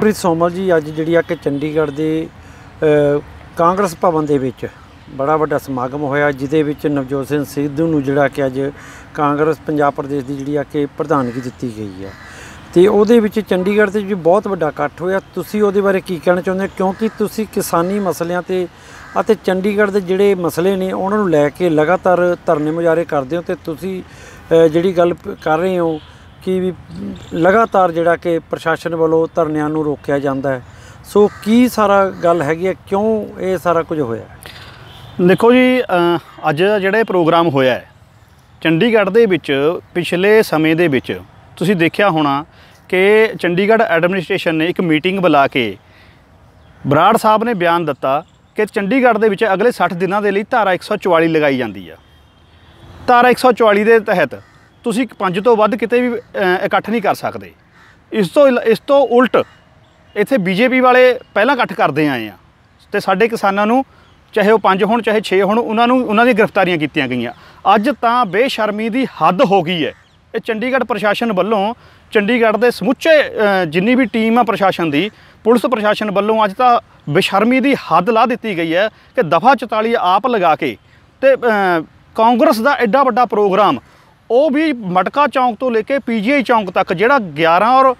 ਪ੍ਰੀਤ ਸੋਮਲ ਜੀ ਅੱਜ ਜਿਹੜੀ ਆ ਕਿ ਚੰਡੀਗੜ੍ਹ ਦੇ ਕਾਂਗਰਸ ਭਵਨ ਦੇ ਵਿੱਚ ਬੜਾ ਵੱਡਾ ਸਮਾਗਮ ਹੋਇਆ ਜਿਦੇ ਵਿੱਚ ਨਵਜੋਤ ਸਿੰਘ ਸਿੱਧੂ ਨੂੰ ਜਿਹੜਾ ਕਿ ਅੱਜ ਕਾਂਗਰਸ ਪੰਜਾਬ ਪ੍ਰਦੇਸ਼ ਦੀ ਜਿਹੜੀ ਆ ਕਿ ਪ੍ਰਧਾਨਗੀ ਦਿੱਤੀ ਗਈ ਹੈ ਤੇ ਉਹਦੇ ਵਿੱਚ ਚੰਡੀਗੜ੍ਹ ਤੇ ਜੀ ਬਹੁਤ ਵੱਡਾ ਇਕੱਠ ਹੋਇਆ ਤੁਸੀਂ ਉਹਦੇ ਬਾਰੇ ਕੀ ਕਹਿਣਾ ਚਾਹੁੰਦੇ ਕਿਉਂਕਿ ਤੁਸੀਂ ਕਿਸਾਨੀ ਮਸਲਿਆਂ ਤੇ ਅਤੇ ਚੰਡੀਗੜ੍ਹ ਦੇ ਜਿਹੜੇ ਮਸਲੇ ਨੇ ਉਹਨਾਂ ਨੂੰ ਲੈ ਕੇ ਲਗਾਤਾਰ ਧਰਨੇ ਮੁਜਾਰੇ ਕਰਦੇ ਹੋ ਤੇ ਤੁਸੀਂ ਜਿਹੜੀ ਗੱਲ ਕਰ ਰਹੇ ਹੋ ਕਿ ਵੀ ਲਗਾਤਾਰ ਜਿਹੜਾ ਕਿ ਪ੍ਰਸ਼ਾਸਨ ਵੱਲੋਂ ਧਰਨਿਆਂ ਨੂੰ ਰੋਕਿਆ ਜਾਂਦਾ ਹੈ ਸੋ ਕੀ ਸਾਰਾ ਗੱਲ ਹੈਗੀ ਹੈ ਕਿਉਂ ਇਹ ਸਾਰਾ ਕੁਝ ਹੋਇਆ ਦੇਖੋ ਜੀ ਅੱਜ ਦਾ ਜਿਹੜਾ ਇਹ ਪ੍ਰੋਗਰਾਮ ਹੋਇਆ ਹੈ ਚੰਡੀਗੜ੍ਹ ਦੇ ਵਿੱਚ ਪਿਛਲੇ ਸਮੇਂ ਦੇ ਵਿੱਚ ਤੁਸੀਂ ਦੇਖਿਆ ਹੋਣਾ ਕਿ ਚੰਡੀਗੜ੍ਹ ਐਡਮਿਨਿਸਟ੍ਰੇਸ਼ਨ ਨੇ ਇੱਕ ਮੀਟਿੰਗ ਬੁਲਾ ਕੇ ਬਰਾੜ ਸਾਹਿਬ ਨੇ ਬਿਆਨ ਦਿੱਤਾ ਕਿ ਚੰਡੀਗੜ੍ਹ ਦੇ ਵਿੱਚ ਅਗਲੇ 60 ਦਿਨਾਂ ਦੇ ਲਈ ਧਾਰਾ 144 ਲਗਾਈ ਜਾਂਦੀ ਆ ਧਾਰਾ 144 ਦੇ ਤਹਿਤ ਤੁਸੀਂ ਪੰਜ ਤੋਂ ਵੱਧ ਕਿਤੇ ਵੀ ਇਕੱਠ ਨਹੀਂ ਕਰ ਸਕਦੇ ਇਸ ਤੋਂ ਇਸ ਤੋਂ ਉਲਟ ਇੱਥੇ ਬੀਜੇਪੀ ਵਾਲੇ ਪਹਿਲਾਂ ਇਕੱਠ ਕਰਦੇ ਆਏ ਆ ਤੇ ਸਾਡੇ ਕਿਸਾਨਾਂ ਨੂੰ ਚਾਹੇ ਉਹ 5 ਹੋਣ ਚਾਹੇ 6 ਹੋਣ ਉਹਨਾਂ ਨੂੰ ਉਹਨਾਂ ਦੀਆਂ ਗ੍ਰਿਫਤਾਰੀਆਂ ਕੀਤੀਆਂ ਗਈਆਂ ਅੱਜ ਤਾਂ ਬੇਸ਼ਰਮੀ ਦੀ ਹੱਦ ਹੋ ਗਈ ਹੈ ਇਹ ਚੰਡੀਗੜ੍ਹ ਪ੍ਰਸ਼ਾਸਨ ਵੱਲੋਂ ਚੰਡੀਗੜ੍ਹ ਦੇ ਸਮੁੱਚੇ ਜਿੰਨੀ ਵੀ ਟੀਮ ਆ ਪ੍ਰਸ਼ਾਸਨ ਦੀ ਪੁਲਿਸ ਪ੍ਰਸ਼ਾਸਨ ਵੱਲੋਂ ਅੱਜ ਤਾਂ ਬੇਸ਼ਰਮੀ ਦੀ ਹੱਦ ਲਾ ਦਿੱਤੀ ਗਈ ਹੈ ਕਿ ਦਫਾ 44 ਆਪ ਲਗਾ ਕੇ ਤੇ ਕਾਂਗਰਸ ਦਾ ਐਡਾ ਵੱਡਾ ਪ੍ਰੋਗਰਾਮ ਉਹ ਵੀ ਮਟਕਾ ਚੌਂਕ ਤੋਂ ਲੈ ਕੇ ਪੀਜੀਆਈ ਚੌਂਕ ਤੱਕ ਜਿਹੜਾ 11 ਔਰ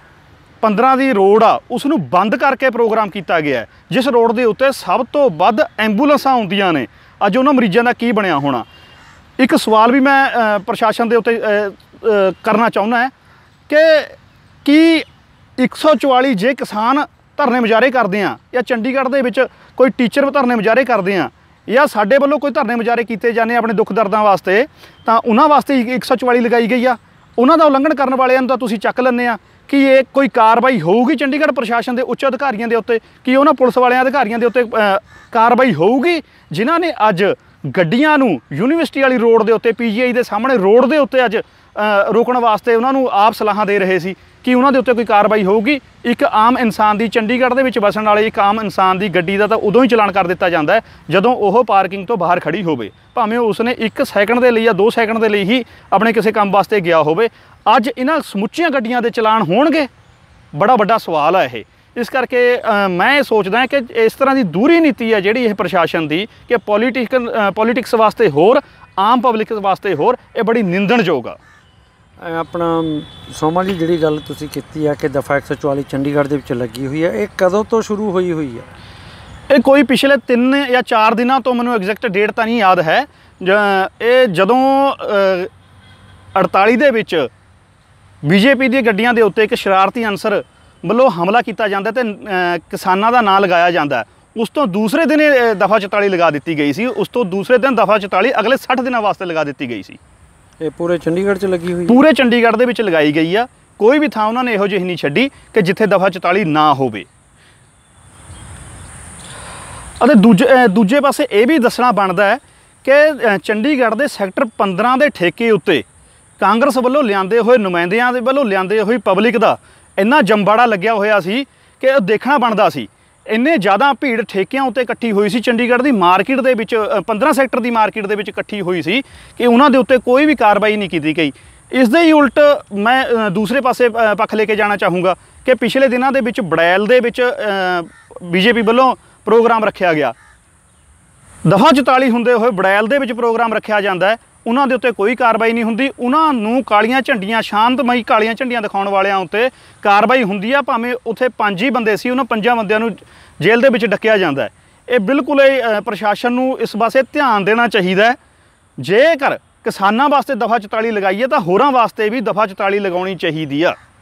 15 ਦੀ ਰੋਡ ਆ ਉਸ ਨੂੰ ਬੰਦ ਕਰਕੇ ਪ੍ਰੋਗਰਾਮ ਕੀਤਾ ਗਿਆ ਜਿਸ ਰੋਡ ਦੇ ਉੱਤੇ ਸਭ ਤੋਂ ਵੱਧ ਐਂਬੂਲੈਂਸਾਂ ਆਉਂਦੀਆਂ ਨੇ ਅੱਜ ਉਹਨਾਂ ਮਰੀਜ਼ਾਂ ਦਾ ਕੀ ਬਣਿਆ ਹੋਣਾ ਇੱਕ ਸਵਾਲ ਵੀ ਮੈਂ ਪ੍ਰਸ਼ਾਸਨ ਦੇ ਉੱਤੇ ਕਰਨਾ ਚਾਹੁੰਦਾ ਹੈ ਕਿ ਕੀ 144 ਜੇ ਕਿਸਾਨ ਧਰਨੇ ਮੁਜਾਰੇ ਕਰਦੇ ਆ ਜਾਂ ਚੰਡੀਗੜ੍ਹ ਦੇ ਵਿੱਚ ਕੋਈ ਟੀਚਰ ਧਰਨੇ ਮੁਜਾਰੇ ਕਰਦੇ ਆ ਜਾਂ ਸਾਡੇ ਵੱਲੋਂ ਕੋਈ ਧਰਨੇ ਮੁਜਾਰੇ ਕੀਤੇ ਜਾਂਦੇ ਆਪਣੇ ਦੁੱਖ ਦਰਦਾਂ ਵਾਸਤੇ ਤਾਂ ਉਹਨਾਂ ਵਾਸਤੇ 144 ਲਗਾਈ ਗਈ ਆ ਉਹਨਾਂ ਦਾ ਉਲੰਘਣ ਕਰਨ ਵਾਲਿਆਂ ਨੂੰ ਤਾਂ ਤੁਸੀਂ ਚੱਕ ਲੈਣੇ ਆ ਕਿ ਇਹ ਕੋਈ ਕਾਰਵਾਈ ਹੋਊਗੀ ਚੰਡੀਗੜ੍ਹ ਪ੍ਰਸ਼ਾਸਨ ਦੇ ਉੱਚ ਅਧਿਕਾਰੀਆਂ ਦੇ ਉੱਤੇ ਕਿ ਉਹਨਾਂ ਪੁਲਿਸ ਵਾਲਿਆਂ ਅਧਿਕਾਰੀਆਂ ਦੇ ਉੱਤੇ ਕਾਰਵਾਈ ਹੋਊਗੀ ਜਿਨ੍ਹਾਂ ਨੇ ਅੱਜ ਗੱਡੀਆਂ ਨੂੰ ਯੂਨੀਵਰਸਿਟੀ ਵਾਲੀ ਰੋਡ ਦੇ ਉੱਤੇ ਪੀਜੀਆਈ ਦੇ ਸਾਹਮਣੇ ਰੋਡ ਦੇ ਉੱਤੇ ਅੱਜ ਰੋਕਣ ਵਾਸਤੇ ਉਹਨਾਂ ਨੂੰ ਆਪ ਸਲਾਹਾਂ ਦੇ ਰਹੇ ਸੀ ਕਿ ਉਹਨਾਂ ਦੇ ਉੱਤੇ ਕੋਈ ਕਾਰਵਾਈ ਹੋਊਗੀ ਇੱਕ ਆਮ ਇਨਸਾਨ ਦੀ ਚੰਡੀਗੜ੍ਹ ਦੇ ਵਿੱਚ ਵਸਣ ਵਾਲੇ ਇੱਕ ਆਮ ਇਨਸਾਨ ਦੀ ਗੱਡੀ ਦਾ ਤਾਂ ਉਦੋਂ ਹੀ ਚਲਾਨ ਕਰ ਦਿੱਤਾ ਜਾਂਦਾ ਜਦੋਂ ਉਹ ਪਾਰਕਿੰਗ ਤੋਂ ਬਾਹਰ ਖੜੀ ਹੋਵੇ ਭਾਵੇਂ ਉਸਨੇ ਇੱਕ ਸੈਕਿੰਡ ਦੇ ਲਈ ਜਾਂ 2 ਸੈਕਿੰਡ ਦੇ ਲਈ ਹੀ ਆਪਣੇ ਕਿਸੇ ਕੰਮ ਵਾਸਤੇ ਗਿਆ ਹੋਵੇ ਅੱਜ ਇਹਨਾਂ ਸਮੁੱਚੀਆਂ ਗੱਡੀਆਂ ਦੇ ਚਲਾਨ ਹੋਣਗੇ ਬੜਾ ਵੱਡਾ ਸਵਾਲ ਹੈ ਇਹ ਇਸ ਕਰਕੇ ਮੈਂ ਇਹ ਸੋਚਦਾ ਕਿ ਇਸ ਤਰ੍ਹਾਂ ਦੀ ਦੂਰੀ ਨੀਤੀ ਹੈ ਜਿਹੜੀ ਇਹ ਪ੍ਰਸ਼ਾਸਨ ਦੀ ਕਿ ਪੋਲੀਟਿਕਲ ਪੋਲਿਟਿਕਸ ਵਾਸਤੇ ਹੋਰ ਆਮ ਪਬਲਿਕ ਵਾਸਤੇ ਹੋਰ ਇਹ ਬੜੀ ਨਿੰਦਣਯੋਗ ਆ ਆਪਣਾ ਸੋਮਾ ਜੀ ਜਿਹੜੀ ਗੱਲ ਤੁਸੀਂ ਕੀਤੀ ਆ ਕਿ ਦਫਾ 144 ਚੰਡੀਗੜ੍ਹ ਦੇ ਵਿੱਚ ਲੱਗੀ ਹੋਈ ਹੈ ਇਹ ਕਦੋਂ ਤੋਂ ਸ਼ੁਰੂ ਹੋਈ ਹੋਈ ਹੈ ਇਹ ਕੋਈ ਪਿਛਲੇ 3 ਜਾਂ 4 ਦਿਨਾਂ ਤੋਂ ਮੈਨੂੰ ਐਗਜ਼ੈਕਟ ਡੇਟ ਤਾਂ ਨਹੀਂ ਯਾਦ ਹੈ ਇਹ ਜਦੋਂ 48 ਦੇ ਵਿੱਚ ਬੀਜੇਪੀ ਦੀਆਂ ਗੱਡੀਆਂ ਦੇ ਉੱਤੇ ਇੱਕ ਸ਼ਰਾਰਤੀ ਅਨਸਰ ਵੱਲੋਂ ਹਮਲਾ ਕੀਤਾ ਜਾਂਦਾ ਤੇ ਕਿਸਾਨਾਂ ਦਾ ਨਾਂ ਲਗਾਇਆ ਜਾਂਦਾ ਉਸ ਤੋਂ ਦੂਸਰੇ ਦਿਨ ਦਫਾ 44 ਲਗਾ ਦਿੱਤੀ ਗਈ ਸੀ ਉਸ ਤੋਂ ਦੂਸਰੇ ਦਿਨ ਦਫਾ 44 ਅਗਲੇ 60 ਦਿਨਾਂ ਵਾਸਤੇ ਲਗਾ ਦਿੱਤੀ ਗਈ ਸੀ ਇਹ ਪੂਰੇ ਚੰਡੀਗੜ੍ਹ 'ਚ ਲੱਗੀ ਹੋਈ ਹੈ ਪੂਰੇ ਚੰਡੀਗੜ੍ਹ ਦੇ ਵਿੱਚ ਲਗਾਈ ਗਈ ਆ ਕੋਈ ਵੀ ਥਾਂ ਉਹਨਾਂ ਨੇ ਇਹੋ ਜਿਹੀ ਨਹੀਂ ਛੱਡੀ ਕਿ ਜਿੱਥੇ ਦਫਾ 44 ਨਾ ਹੋਵੇ ਅਤੇ ਦੂਜੇ ਦੂਜੇ ਪਾਸੇ ਇਹ ਵੀ ਦੱਸਣਾ ਬਣਦਾ ਹੈ ਕਿ ਚੰਡੀਗੜ੍ਹ ਦੇ ਸੈਕਟਰ 15 ਦੇ ਠੇਕੇ ਉੱਤੇ ਕਾਂਗਰਸ ਵੱਲੋਂ ਲਿਆਂਦੇ ਹੋਏ ਨੁਮਾਇੰਦਿਆਂ ਦੇ ਵੱਲੋਂ ਲਿਆਂਦੇ ਹੋਏ ਪਬਲਿਕ ਦਾ ਇੰਨਾ ਜੰਬਾੜਾ ਲੱਗਿਆ ਹੋਇਆ ਸੀ ਕਿ ਉਹ ਦੇਖਣਾ ਬਣਦਾ ਸੀ ਇੰਨੇ ਜ਼ਿਆਦਾ ਭੀੜ ਠੇਕਿਆਂ ਉੱਤੇ ਇਕੱਠੀ ਹੋਈ ਸੀ ਚੰਡੀਗੜ੍ਹ ਦੀ ਮਾਰਕੀਟ ਦੇ ਵਿੱਚ 15 ਸੈਕਟਰ ਦੀ ਮਾਰਕੀਟ ਦੇ ਵਿੱਚ ਇਕੱਠੀ ਹੋਈ ਸੀ ਕਿ ਉਹਨਾਂ ਦੇ ਉੱਤੇ ਕੋਈ ਵੀ ਕਾਰਵਾਈ ਨਹੀਂ ਕੀਤੀ ਗਈ ਇਸ ਦੇ ਹੀ ਉਲਟ ਮੈਂ ਦੂਸਰੇ ਪਾਸੇ ਪੱਖ ਲੈ ਕੇ ਜਾਣਾ ਚਾਹੂੰਗਾ ਕਿ ਪਿਛਲੇ ਦਿਨਾਂ ਦੇ ਵਿੱਚ ਬੜੈਲ ਦੇ ਵਿੱਚ ਬੀਜੇਪੀ ਵੱਲੋਂ ਪ੍ਰੋਗਰਾਮ ਰੱਖਿਆ ਗਿਆ ਦਫਾ 44 ਹੁੰਦੇ ਹੋਏ ਬੜੈਲ ਦੇ ਵਿੱਚ ਪ੍ਰੋਗਰਾਮ ਰੱਖਿਆ ਜਾਂਦਾ ਹੈ ਉਹਨਾਂ ਦੇ ਉੱਤੇ ਕੋਈ ਕਾਰਵਾਈ ਨਹੀਂ ਹੁੰਦੀ ਉਹਨਾਂ ਨੂੰ ਕਾਲੀਆਂ ਝੰਡੀਆਂ ਸ਼ਾਂਤਮਈ ਕਾਲੀਆਂ ਝੰਡੀਆਂ ਦਿਖਾਉਣ ਵਾਲਿਆਂ ਉੱਤੇ ਕਾਰਵਾਈ ਹੁੰਦੀ ਆ ਭਾਵੇਂ ਉੱਥੇ ਪੰਜ ਹੀ ਬੰਦੇ ਸੀ ਉਹਨਾਂ ਪੰਜਾਂ ਬੰਦਿਆਂ ਨੂੰ ਜੇਲ੍ਹ ਦੇ ਵਿੱਚ ਡੱਕਿਆ ਜਾਂਦਾ ਇਹ ਬਿਲਕੁਲ ਪ੍ਰਸ਼ਾਸਨ ਨੂੰ ਇਸ ਵਾਸਤੇ ਧਿਆਨ ਦੇਣਾ ਚਾਹੀਦਾ ਜੇਕਰ ਕਿਸਾਨਾਂ ਵਾਸਤੇ ਦਫਾ 44 ਲਗਾਈਏ ਤਾਂ ਹੋਰਾਂ ਵਾਸਤੇ ਵੀ ਦਫਾ 44 ਲਗਾਉਣੀ ਚਾਹੀਦੀ ਆ